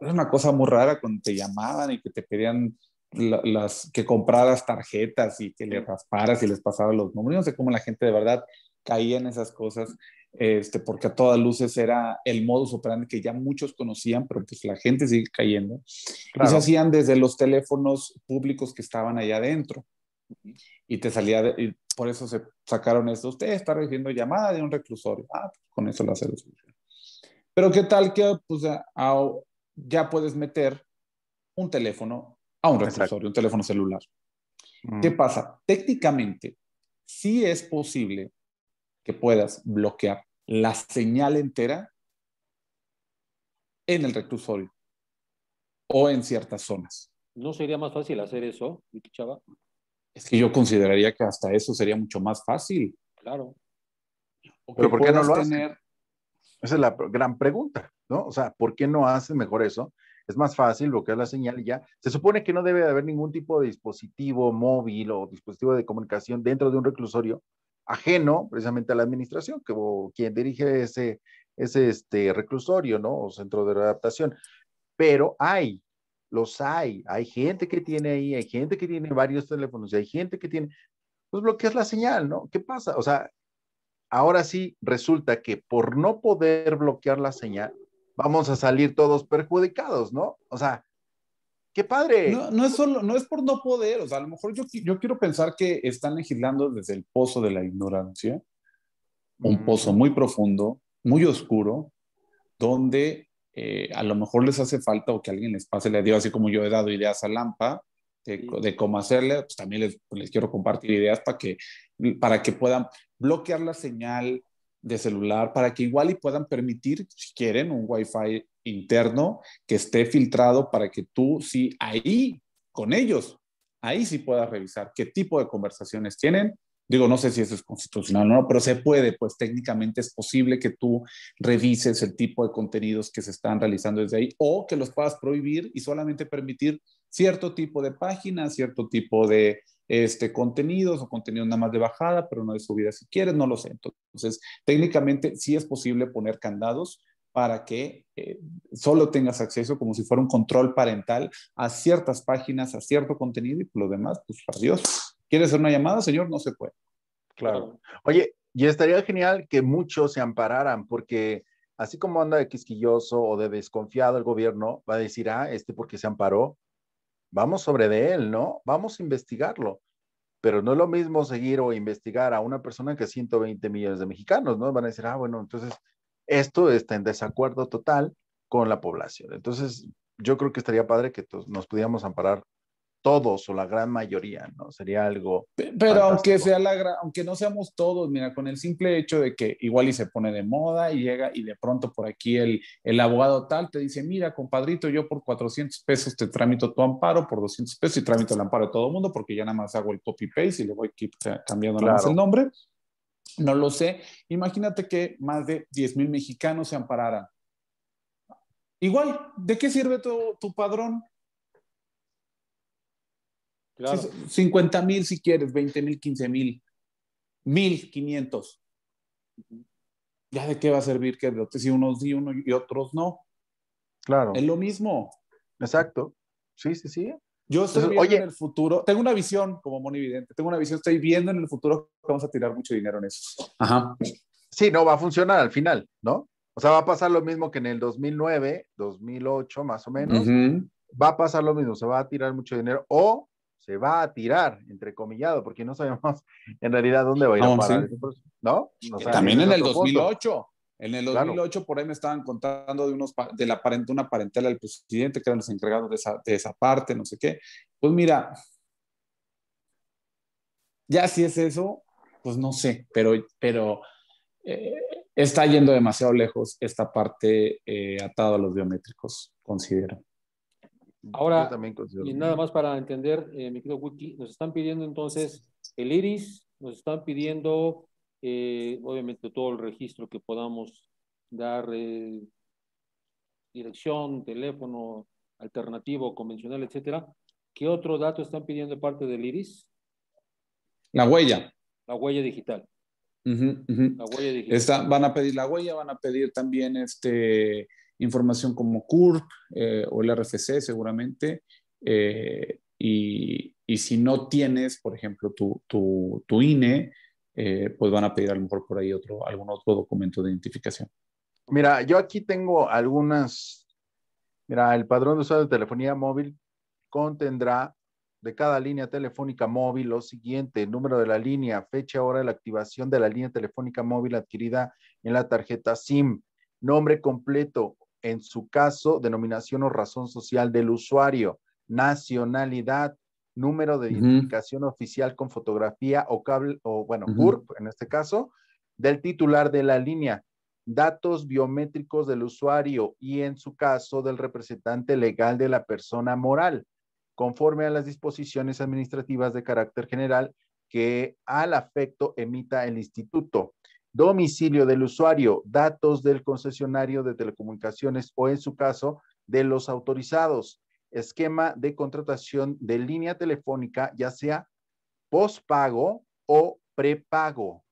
era una cosa muy rara cuando te llamaban y que te pedían las que compraras tarjetas y que le rasparas y les pasaban los números. No sé cómo la gente de verdad caía en esas cosas, este, porque a todas luces era el modus operandi que ya muchos conocían, pero pues la gente sigue cayendo. Y se hacían desde los teléfonos públicos que estaban allá adentro. Y te salía, y por eso se sacaron esto. Usted está recibiendo llamada de un reclusorio. Ah, pues con eso lo hace la Pero qué tal que ya puedes meter un teléfono un reclusorio, un teléfono celular. Mm. ¿Qué pasa? Técnicamente, sí es posible que puedas bloquear la señal entera en el reclusorio o en ciertas zonas. ¿No sería más fácil hacer eso, Chava? Es que yo consideraría que hasta eso sería mucho más fácil. Claro. Pero ¿por qué no lo tener... Esa es la gran pregunta, ¿no? O sea, ¿por qué no hacen mejor eso? es más fácil bloquear la señal ya. Se supone que no debe haber ningún tipo de dispositivo móvil o dispositivo de comunicación dentro de un reclusorio ajeno precisamente a la administración, que o quien dirige ese, ese este reclusorio, ¿no? O centro de adaptación. Pero hay, los hay, hay gente que tiene ahí, hay gente que tiene varios teléfonos, y hay gente que tiene, pues bloqueas la señal, ¿no? ¿Qué pasa? O sea, ahora sí resulta que por no poder bloquear la señal, vamos a salir todos perjudicados, ¿no? O sea, qué padre. No, es solo, no es por no poder, o sea, a lo mejor yo, yo quiero pensar que están legislando desde el pozo de la ignorancia, un pozo muy profundo, muy oscuro, donde eh, a lo mejor les hace falta o que alguien les pase la idea, así como yo he dado ideas a Lampa, de, de, cómo hacerle, pues también les, les, quiero compartir ideas para que, para que puedan bloquear la señal, de celular para que igual y puedan permitir, si quieren, un Wi-Fi interno que esté filtrado para que tú sí ahí con ellos, ahí sí puedas revisar qué tipo de conversaciones tienen. Digo, no sé si eso es constitucional o no, pero se puede, pues técnicamente es posible que tú revises el tipo de contenidos que se están realizando desde ahí o que los puedas prohibir y solamente permitir cierto tipo de páginas, cierto tipo de este, contenidos o contenido nada más de bajada, pero no de subida si quieres, no lo sé. Entonces, técnicamente sí es posible poner candados para que eh, solo tengas acceso como si fuera un control parental a ciertas páginas, a cierto contenido y por lo demás, pues adiós. ¿Quieres hacer una llamada, señor? No se puede. Claro. Oye, y estaría genial que muchos se ampararan porque así como anda de quisquilloso o de desconfiado el gobierno, va a decir, ah, este porque se amparó, vamos sobre de él, ¿no? Vamos a investigarlo. Pero no es lo mismo seguir o investigar a una persona que 120 millones de mexicanos, ¿no? Van a decir, ah, bueno, entonces esto está en desacuerdo total con la población. Entonces, yo creo que estaría padre que nos pudiéramos amparar todos o la gran mayoría, ¿no? Sería algo. Pero aunque sea la aunque no seamos todos, mira, con el simple hecho de que igual y se pone de moda y llega y de pronto por aquí el, abogado tal te dice, mira, compadrito, yo por 400 pesos te tramito tu amparo, por 200 pesos y tramito el amparo de todo el mundo porque ya nada más hago el copy-paste y le voy cambiando claro. el nombre. No lo sé. Imagínate que más de 10 mil mexicanos se ampararan. Igual, ¿de qué sirve tu, tu padrón? 50 mil si quieres, 20 mil, 15 mil, 1500. ¿Ya de qué va a servir que si unos sí, uno y otros no? Claro. Es lo mismo. Exacto. Sí, sí, sí. Yo estoy viendo en el futuro, tengo una visión como monividente, tengo una visión, estoy viendo en el futuro que vamos a tirar mucho dinero en eso. Ajá. Sí, no, va a funcionar al final, ¿no? O sea, va a pasar lo mismo que en el 2009, 2008 más o menos. Va a pasar lo mismo, se va a tirar mucho dinero o se va a tirar, entre entrecomillado, porque no sabemos en realidad dónde va a ir. a parar. ¿No? También en el 2008. En el 2008 por ahí me estaban contando de unos de la una parentela del presidente que eran los encargados de esa, parte, no sé qué. Pues mira, ya si es eso, pues no sé, pero, pero eh, está yendo demasiado lejos esta parte eh, atada a los biométricos, considero. Ahora, y nada más para entender, eh, mi querido Wiki, nos están pidiendo entonces el iris, nos están pidiendo eh, obviamente todo el registro que podamos dar, eh, dirección, teléfono, alternativo, convencional, etcétera. ¿Qué otro dato están pidiendo de parte del iris? La huella. La huella digital. La huella digital. van a pedir la huella, van a pedir también este información como CURP eh, o el RFC seguramente. Eh, y, si no tienes, por ejemplo, tu, tu, tu INE, eh, pues van a pedir a lo mejor por ahí otro, algún otro documento de identificación. Mira, yo aquí tengo algunas. Mira, el padrón de usuario de telefonía móvil contendrá de cada línea telefónica móvil lo siguiente, número de la línea, fecha, hora de la activación de la línea telefónica móvil adquirida en la tarjeta SIM, nombre completo, en su caso, denominación o razón social del usuario, nacionalidad, número de identificación oficial con fotografía o cable, o bueno, en este caso, del titular de la línea, datos biométricos del usuario y en su caso del representante legal de la persona moral, conforme a las disposiciones administrativas de carácter general que al afecto emita el instituto domicilio del usuario, datos del concesionario de telecomunicaciones o en su caso de los autorizados, esquema de contratación de línea telefónica, ya sea pospago o prepago.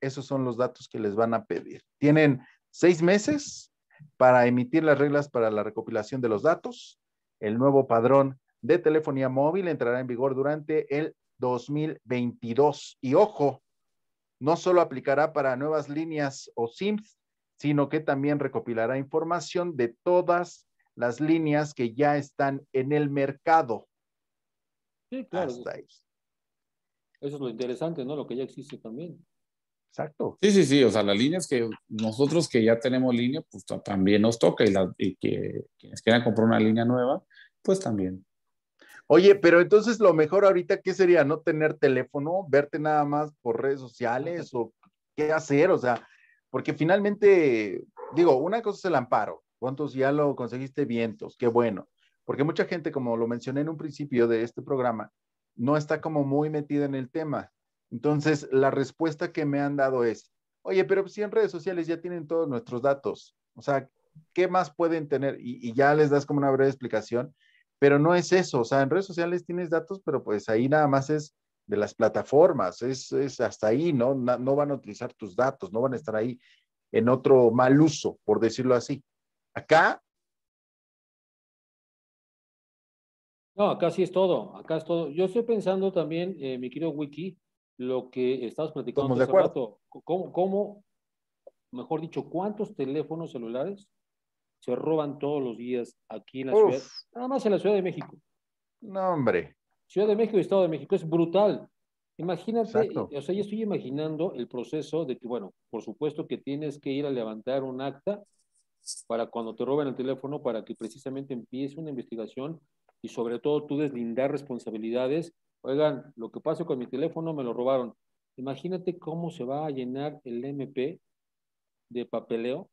Esos son los datos que les van a pedir. Tienen seis meses para emitir las reglas para la recopilación de los datos. El nuevo padrón de telefonía móvil entrará en vigor durante el 2022. Y ojo, no solo aplicará para nuevas líneas o SIMs, sino que también recopilará información de todas las líneas que ya están en el mercado. Sí, claro. Eso es lo interesante, ¿no? Lo que ya existe también. Exacto. Sí, sí, sí. O sea, las líneas que nosotros que ya tenemos línea, pues también nos toca. Y, que quienes quieran comprar una línea nueva, pues también. Oye, pero entonces lo mejor ahorita, ¿qué sería? ¿No tener teléfono? ¿Verte nada más por redes sociales? ¿O qué hacer? O sea, porque finalmente, digo, una cosa es el amparo. ¿Cuántos ya lo conseguiste? Vientos, qué bueno. Porque mucha gente, como lo mencioné en un principio de este programa, no está como muy metida en el tema. Entonces, la respuesta que me han dado es, oye, pero si en redes sociales ya tienen todos nuestros datos, o sea, ¿qué más pueden tener? Y, y ya les das como una breve explicación pero no es eso, o sea, en redes sociales tienes datos, pero pues ahí nada más es de las plataformas, es, hasta ahí, ¿no? ¿no? van a utilizar tus datos, no van a estar ahí en otro mal uso, por decirlo así. Acá No, acá sí es todo, acá es todo. Yo estoy pensando también, eh, mi querido Wiki, lo que estabas platicando rato. ¿Cómo, mejor dicho, cuántos teléfonos celulares se roban todos los días aquí en la ciudad, nada más en la Ciudad de México. No, hombre. Ciudad de México y Estado de México es brutal. Imagínate, eh, o sea, yo estoy imaginando el proceso de que, bueno, por supuesto que tienes que ir a levantar un acta para cuando te roben el teléfono, para que precisamente empiece una investigación y sobre todo tú deslindar responsabilidades. Oigan, lo que pasó con mi teléfono me lo robaron. Imagínate cómo se va a llenar el MP de papeleo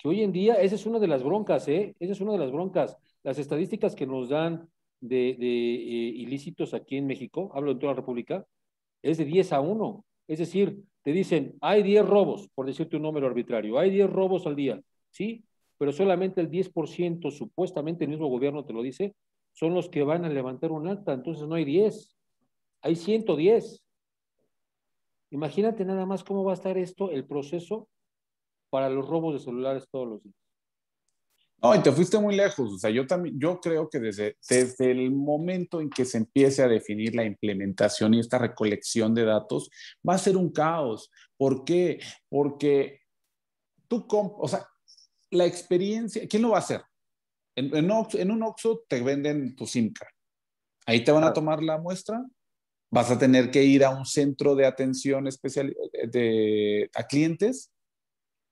que hoy en día esa es una de las broncas, ¿eh? Esa es una de las broncas. Las estadísticas que nos dan de, eh, ilícitos aquí en México, hablo en toda la República, es de 10 a 1. Es decir, te dicen, hay 10 robos, por decirte un número arbitrario, hay 10 robos al día, ¿sí? Pero solamente el 10%, supuestamente el mismo gobierno te lo dice, son los que van a levantar un acta. Entonces no hay 10, hay 110. Imagínate nada más cómo va a estar esto, el proceso para los robos de celulares todos los días. No, y te fuiste muy lejos. O sea, yo también, yo creo que desde, desde el momento en que se empiece a definir la implementación y esta recolección de datos, va a ser un caos. ¿Por qué? Porque tú, o sea, la experiencia, ¿quién lo va a hacer? En, un Oxxo te venden tu SIM Ahí te van a tomar la muestra. Vas a tener que ir a un centro de atención especial eh, de, a clientes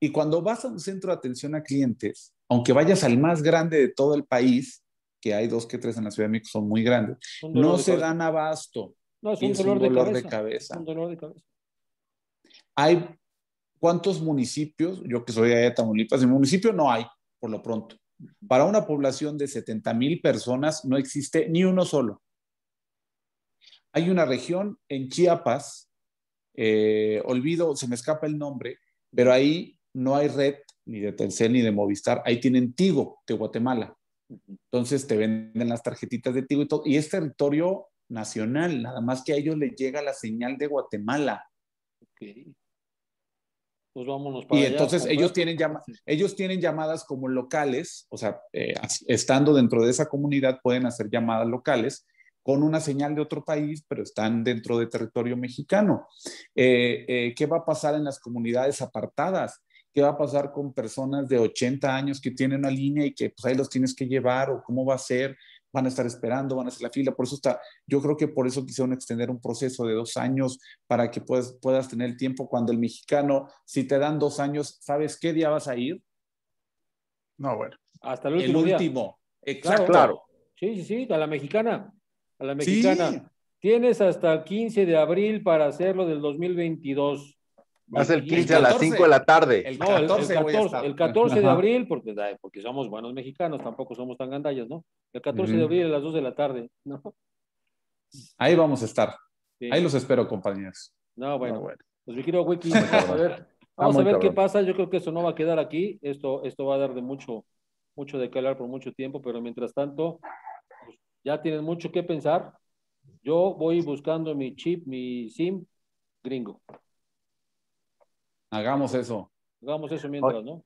y cuando vas a un centro de atención a clientes, aunque vayas al más grande de todo el país, que hay dos que tres en la Ciudad de México, son muy grandes, no se dan abasto. No, es un, dolor, de, cabeza. Es un dolor de cabeza. Hay cuántos municipios, yo que soy de Tamaulipas, en municipio no hay, por lo pronto. Para una población de 70 mil personas no existe ni uno solo. Hay una región en Chiapas, eh, olvido, se me escapa el nombre, pero ahí no hay red ni de Telcel ni de Movistar, ahí tienen Tigo de Guatemala. Entonces te venden las tarjetitas de Tigo y todo. Y es territorio nacional, nada más que a ellos les llega la señal de Guatemala. Pues para y entonces ellos tienen, ellos tienen llamadas como locales, o sea, eh, estando dentro de esa comunidad pueden hacer llamadas locales con una señal de otro país, pero están dentro de territorio mexicano. Eh, eh, ¿Qué va a pasar en las comunidades apartadas? ¿Qué va a pasar con personas de 80 años que tienen una línea y que pues, ahí los tienes que llevar o cómo va a ser? Van a estar esperando, van a hacer la fila. Por eso está, yo creo que por eso quisieron extender un proceso de dos años para que puedas, puedas tener el tiempo cuando el mexicano, si te dan dos años, ¿sabes qué día vas a ir? No, bueno. Hasta el último. El último. Exacto. Sí, sí, sí, a la mexicana. A la mexicana. Tienes hasta el 15 de abril para hacerlo del 2022 va el 15 el 14, a las 5 de la tarde. El 14, el, 14, de abril, porque, porque somos buenos mexicanos, tampoco somos tan gandallas, ¿no? El 14 de abril a las 2 de la tarde, Ahí vamos a estar. Ahí los espero, compañeros. No, bueno. Pues, vamos a ver, qué pasa. Yo creo que eso no va a quedar aquí. Esto, esto va a dar de mucho, mucho de por mucho tiempo, pero mientras tanto, pues, ya tienen mucho que pensar. Yo voy buscando mi chip, mi SIM gringo. Hagamos eso. Hagamos eso mientras, ¿no?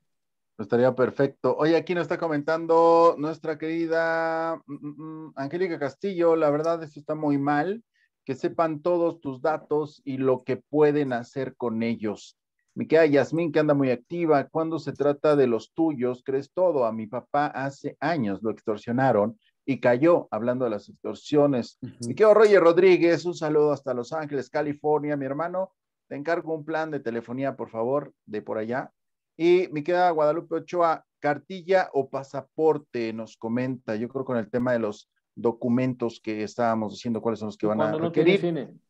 Estaría perfecto. Hoy aquí nos está comentando nuestra querida mm, mm, mm, Angélica Castillo, la verdad es que está muy mal, que sepan todos tus datos y lo que pueden hacer con ellos. Mi querida Yasmín, que anda muy activa, cuando se trata de los tuyos, crees todo. A mi papá hace años lo extorsionaron y cayó hablando de las extorsiones. Uh Mi Roger Rodríguez, un saludo hasta Los Ángeles, California, mi hermano. Te encargo un plan de telefonía, por favor, de por allá. Y me queda Guadalupe Ochoa, cartilla o pasaporte, nos comenta, yo creo con el tema de los documentos que estábamos diciendo, cuáles son los que van a no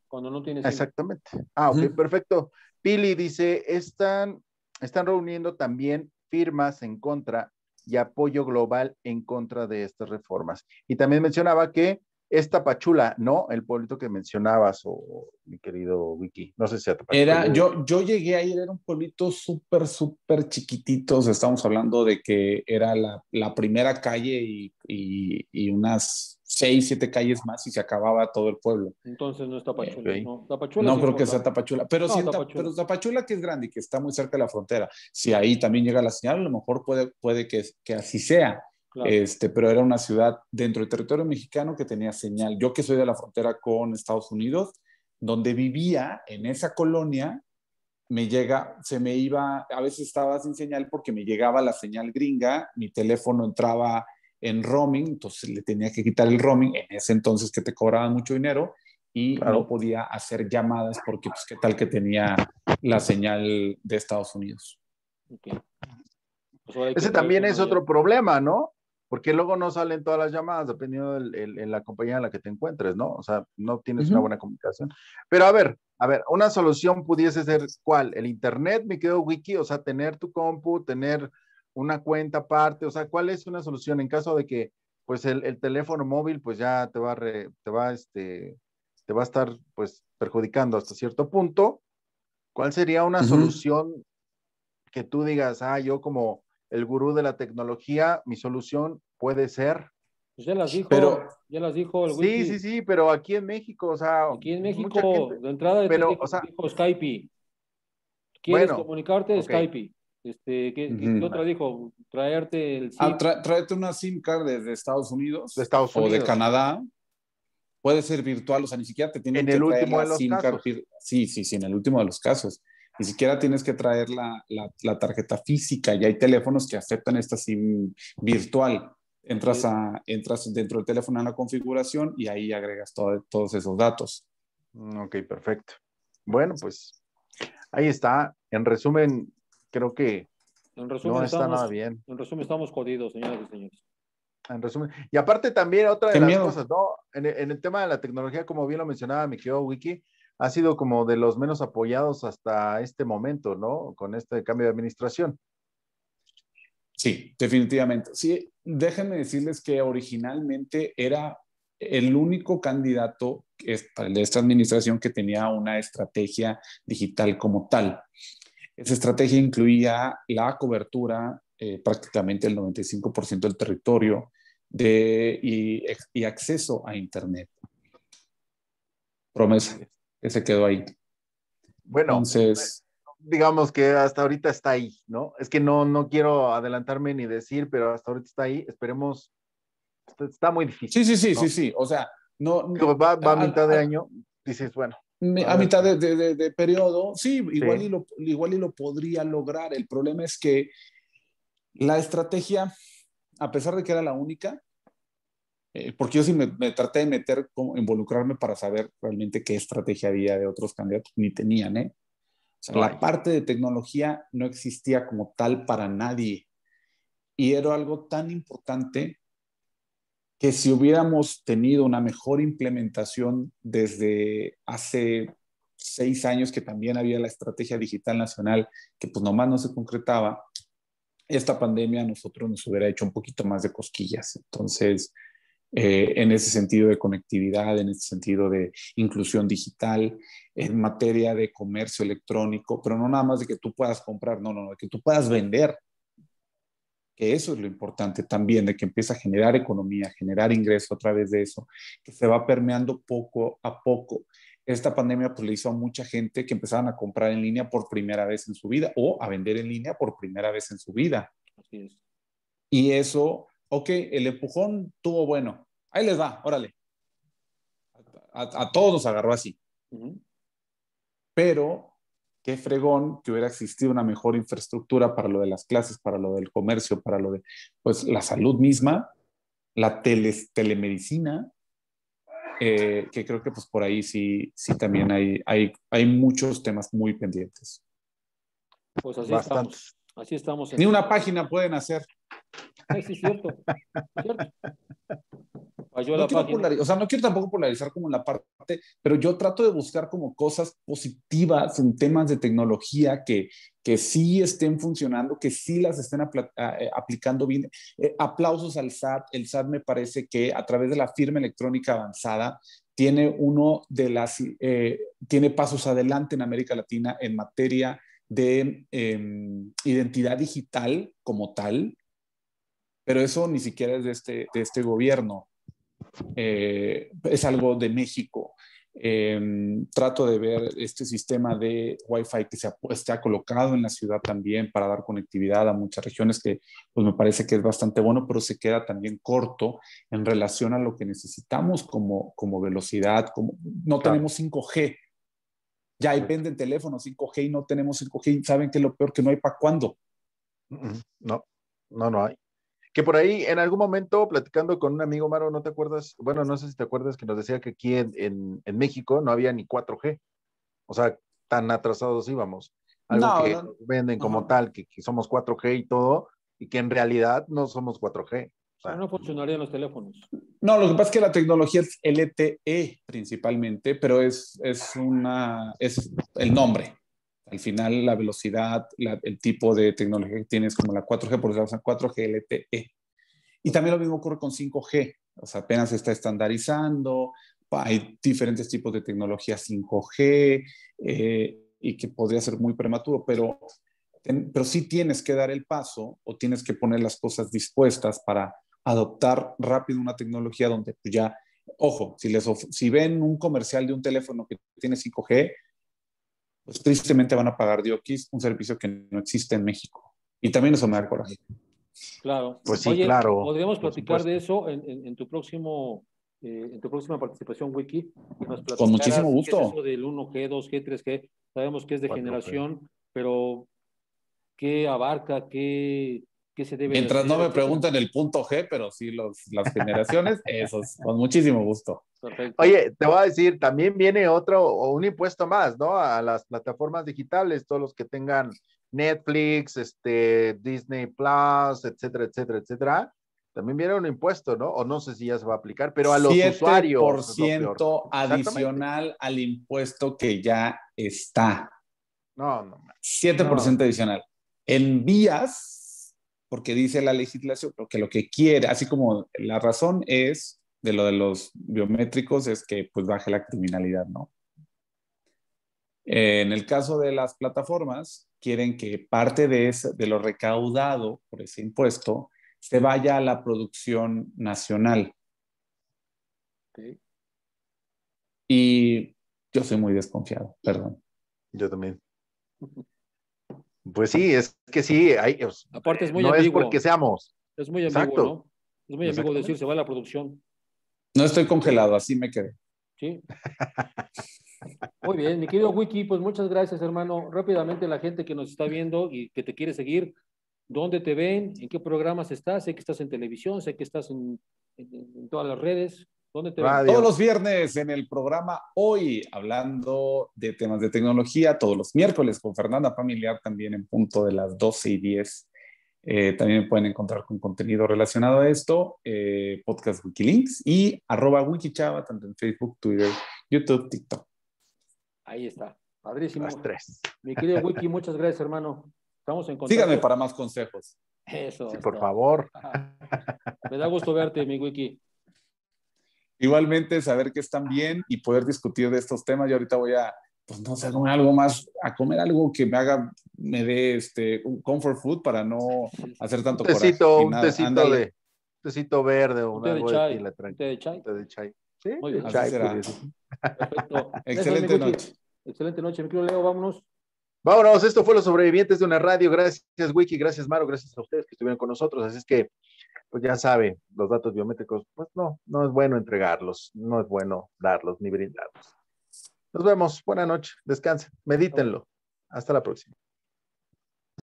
cuando no tiene Exactamente. Ah, ok, perfecto. Pili dice, están, están reuniendo también firmas en contra y apoyo global en contra de estas reformas. Y también mencionaba que es Tapachula, ¿no? El pueblito que mencionabas, o, mi querido Vicky, no sé si es Tapachula. Era, yo, yo llegué a ir, era un pueblito súper, súper chiquitito, estamos hablando de que era la, primera calle y, unas seis, siete calles más y se acababa todo el pueblo. Entonces no es Tapachula, ¿no? no creo que sea Tapachula, pero sí, Tapachula. pero Tapachula que es grande y que está muy cerca de la frontera, si ahí también llega la señal, a lo mejor puede, puede que, que así sea este, pero era una ciudad dentro del territorio mexicano que tenía señal. Yo que soy de la frontera con Estados Unidos, donde vivía en esa colonia, me llega, se me iba, a veces estaba sin señal porque me llegaba la señal gringa, mi teléfono entraba en roaming, entonces le tenía que quitar el roaming, en ese entonces que te cobraban mucho dinero y no podía hacer llamadas porque pues qué tal que tenía la señal de Estados Unidos. Pues ese también es otro problema, ¿no? porque luego no salen todas las llamadas, dependiendo de la compañía en la que te encuentres, ¿no? O sea, no tienes una buena comunicación. Pero a ver, a ver, una solución pudiese ser cuál? El Internet, me quedo wiki, o sea, tener tu compu, tener una cuenta aparte, o sea, ¿cuál es una solución en caso de que, pues, el, teléfono móvil, pues, ya te va, te va, este, te va a estar, pues, perjudicando hasta cierto punto? ¿Cuál sería una solución que tú digas, ah, yo como el gurú de la tecnología, mi solución puede ser. Pues ya las dijo, pero, ya las dijo Sí, sí, sí, pero aquí en México, o sea. Aquí en México, la de entrada de dijo Skype. ¿Quieres comunicarte? de Skype. Este, ¿qué, otra dijo? Traerte el ah, SIM. una SIM card desde Estados Unidos. De Estados Unidos. O de Canadá. Puede ser virtual, o sea, ni siquiera te tienen en el último SIM card. Sí, sí, sí, en el último de los casos. Ni siquiera tienes que traer la, la, tarjeta física Ya hay teléfonos que aceptan esta SIM virtual. Entras, a, entras dentro del teléfono en la configuración y ahí agregas todos esos datos. Mm, ok, perfecto. Bueno, pues ahí está. En resumen, creo que no está estamos, nada bien. En resumen, estamos jodidos, señoras y señores. En resumen. Y aparte también otra de las cosas, ¿no? En, en, el tema de la tecnología, como bien lo mencionaba mi querido Wiki, ha sido como de los menos apoyados hasta este momento, ¿no? Con este cambio de administración. Sí, definitivamente. Sí, déjenme decirles que originalmente era el único candidato de esta administración que tenía una estrategia digital como tal. Esa estrategia incluía la cobertura eh, prácticamente el 95% del territorio y, y acceso a Internet. Promesa que se quedó ahí. Bueno, entonces digamos que hasta ahorita está ahí, ¿no? Es que no, no quiero adelantarme ni decir, pero hasta ahorita está ahí. Esperemos. Está muy difícil. Sí, sí, sí, sí, sí. O sea, no. va, a, mitad de año, dices, bueno. A, mitad de, periodo, sí, igual, Y lo, igual y lo podría lograr. El problema es que la estrategia, a pesar de que era la única, eh, porque yo sí me, traté de meter, involucrarme para saber realmente qué estrategia había de otros candidatos, ni tenían, ¿eh? O sea, la parte de tecnología no existía como tal para nadie. Y era algo tan importante que si hubiéramos tenido una mejor implementación desde hace seis años, que también había la estrategia digital nacional, que pues nomás no se concretaba, esta pandemia a nosotros nos hubiera hecho un poquito más de cosquillas. Entonces, eh, en ese sentido de conectividad, en ese sentido de inclusión digital, en materia de comercio electrónico, pero no nada más de que tú puedas comprar, no, no, no, de que tú puedas vender. Que eso es lo importante también, de que empieza a generar economía, generar ingreso a través de eso, que se va permeando poco a poco. Esta pandemia pues, le hizo a mucha gente que empezaban a comprar en línea por primera vez en su vida o a vender en línea por primera vez en su vida. Y eso ok, el empujón tuvo bueno, ahí les va, órale. A, todos nos agarró así. Pero qué fregón que hubiera existido una mejor infraestructura para lo de las clases, para lo del comercio, para lo de pues, la salud misma, la tele, telemedicina, eh, que creo que pues por ahí sí, sí también hay, hay, hay muchos temas muy pendientes. Pues así estamos. Ni una página pueden hacer no quiero tampoco polarizar como la parte, pero yo trato de buscar como cosas positivas en temas de tecnología que, que sí estén funcionando, que sí las estén eh, aplicando bien. Eh, aplausos al SAT. El SAT me parece que a través de la firma electrónica avanzada tiene uno de las, eh, tiene pasos adelante en América Latina en materia de em, identidad digital como tal pero eso ni siquiera es de este, de este gobierno, eh, es algo de México. Em, trato de ver este sistema de Wi-Fi que se ha, colocado en la ciudad también para dar conectividad a muchas regiones que pues me parece que es bastante bueno, pero se queda también corto en relación a lo que necesitamos como, como velocidad. Como, no tenemos 5G. Ya hay, venden teléfonos 5G y no tenemos 5G. ¿Saben que lo peor? Que no hay para cuándo. Mm, mm, no, no, no hay. Que por ahí, en algún momento, platicando con un amigo, Maro, ¿no te acuerdas? Bueno, no sé si te acuerdas que nos decía que aquí en, en, México no había ni 4G. O sea, tan atrasados íbamos. Algo que venden como tal, que, somos 4G y todo, y que en realidad no somos 4G. O sea, no funcionarían los teléfonos. No, lo que pasa es que la tecnología es LTE principalmente, pero es, es, una, es el nombre, al final, la velocidad, el tipo de tecnología que tienes, como la 4G, por ejemplo, 4G LTE. Y también lo mismo ocurre con 5G. O sea, apenas se está estandarizando, hay diferentes tipos de tecnología 5G eh, y que podría ser muy prematuro, pero, pero sí tienes que dar el paso o tienes que poner las cosas dispuestas para adoptar rápido una tecnología donde pues, ya, ojo, si, les si ven un comercial de un teléfono que tiene 5G, pues tristemente van a pagar Dioquis, un servicio que no existe en México. Y también eso me da coraje. Claro. Pues sí, claro. Podríamos platicar de eso en, tu próximo eh, en tu próxima participación, Wiki. Con muchísimo gusto. del 1G, 2G, 3G. Sabemos que es de generación, pero ¿qué abarca? ¿Qué Mientras no me pregunten el punto G, pero sí las generaciones, esos, con muchísimo gusto. Oye, te voy a decir, también viene otro, un impuesto más, ¿no? A las plataformas digitales, todos los que tengan Netflix, este, Disney Plus, etcétera, etcétera, etcétera. También viene un impuesto, ¿no? O no sé si ya se va a aplicar, pero a los usuarios. por ciento adicional al impuesto que ya está. No, no. 7% adicional. En vías, porque dice la legislación porque lo que quiere, así como la razón es de lo de los biométricos es que pues baje la criminalidad, ¿no? En el caso de las plataformas, quieren que parte de, de lo recaudado por ese impuesto se vaya a la producción nacional. Y yo soy muy desconfiado, perdón. Yo también. Pues sí, es que sí, hay, aparte es muy no es porque seamos. Es muy ambiguo, Exacto. ¿no? Es muy ambiguo decir se va la producción. No estoy congelado, así me quedé. Sí. Muy bien, mi querido Wiki, pues muchas gracias, hermano. Rápidamente, la gente que nos está viendo y que te quiere seguir, ¿dónde te ven? ¿En qué programas estás? Sé que estás en televisión, sé que estás en todas las redes. Todos los viernes en el programa Hoy, hablando de temas de tecnología, todos los miércoles con Fernanda Familiar, también en punto de las 12 y 10. Eh, también pueden encontrar con contenido relacionado a esto, eh, podcast Wikilinks y arroba Wikichava, tanto en Facebook, Twitter, YouTube, TikTok. Ahí está. Padrísimo. Los tres. Mi querido Wiki, muchas gracias, hermano. Estamos en contacto. Síganme para más consejos. Eso. por favor. Me da gusto verte, mi Wiki. Igualmente, saber que están bien y poder discutir de estos temas. Yo ahorita voy a, pues no sé, comer algo más, a comer algo que me haga, me dé este, un comfort food para no hacer tanto un tecito, coraje. Un tecito, tecito verde o un té de chai. Un de chai. de chai. Sí, pues, Excelente noche. Excelente noche, mi vámonos. Vámonos, esto fue Los Sobrevivientes de una Radio. Gracias, Wiki, gracias, Maro, gracias a ustedes que estuvieron con nosotros. Así es que pues ya sabe, los datos biométricos, pues no, no es bueno entregarlos, no es bueno darlos ni brindarlos. Nos vemos, buena noche, descansen, medítenlo. Hasta la próxima.